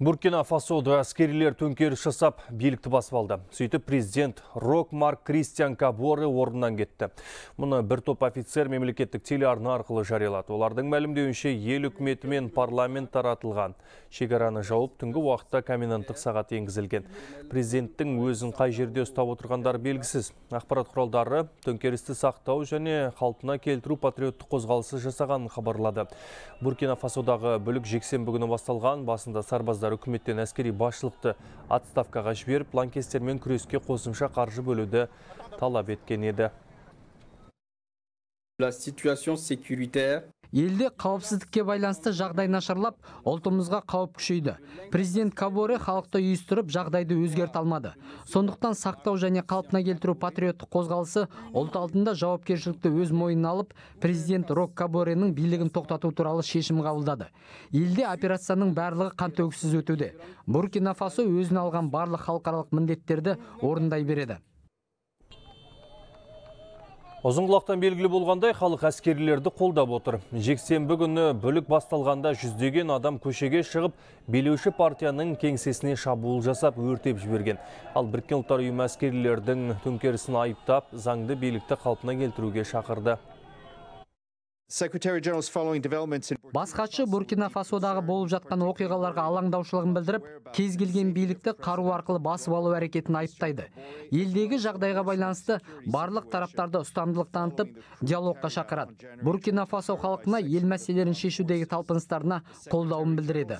Буркина Фасода әскерилер төңкеріс шысап билікті басып алды. Сөйтіп президент Рок Марк Кристиан Каборы орнынан кетті. Мұны бір топ офицер мемлекеттік телеарна арқылы жарелады. Олардың мәлімдеуінше ел үкіметі парламент таратылған. Шекараны жауып, түнгі уақытта коменданттық сағат енгізілген. Президенттің өзін қай жерде ұстап отырғандар белгісіз. Ақпарат құралдары төңкерісті сақтау және қалпына келтіру патриоттық қозғалысы жасағанын хабарлады. Буркина Фасодағы бүлік жексенбі күні басталған басында сарбаздар үкіметтен әскери басшылықты отставкаға жіберіп лаңкестермен күреске қосымша қаржы бөлуді талап еткен еді елде қауіпсіздікке байланысты жағдай нашарлап ұлтымызға қауіп күшейді президент каборе халықты үйістіріп жағдайды өзгерте алмады сондықтан сақтау және қалпына келтіру патриоттық қозғалысы ұлт алдында жауапкершілікті өз мойнына алып президент рок каборенің билігін тоқтату туралы шешім қабылдады елде операцияның барлығы қантөгіссіз өтуде буркина фасо өзіне алған барлық халықаралық міндеттерді орындай береді ұзынқұлақтан белгілі болғандай халық әскерлерді қолдап отыр жексенбі күні бүлік басталғанда жүздеген адам көшеге шығып белеуші партияның кеңсесіне шабуыл жасап өртеп жіберген ал біркен ұлттар үйім әскерлердің төңкерісін айыптап заңды белікті қалпына келтіруге шақырды бас хатшы буркина фасодағы болып жатқан оқиғаларға алаңдаушылығын білдіріп кез келген билікті қару арқылы басып алу әрекетін айыптайды елдегі жағдайға байланысты барлық тараптарды ұстамдылық танытып диалогқа шақырады буркина фасо халқына ел мәселелерін шешудегі талпыныстарына қолдауын білдіреді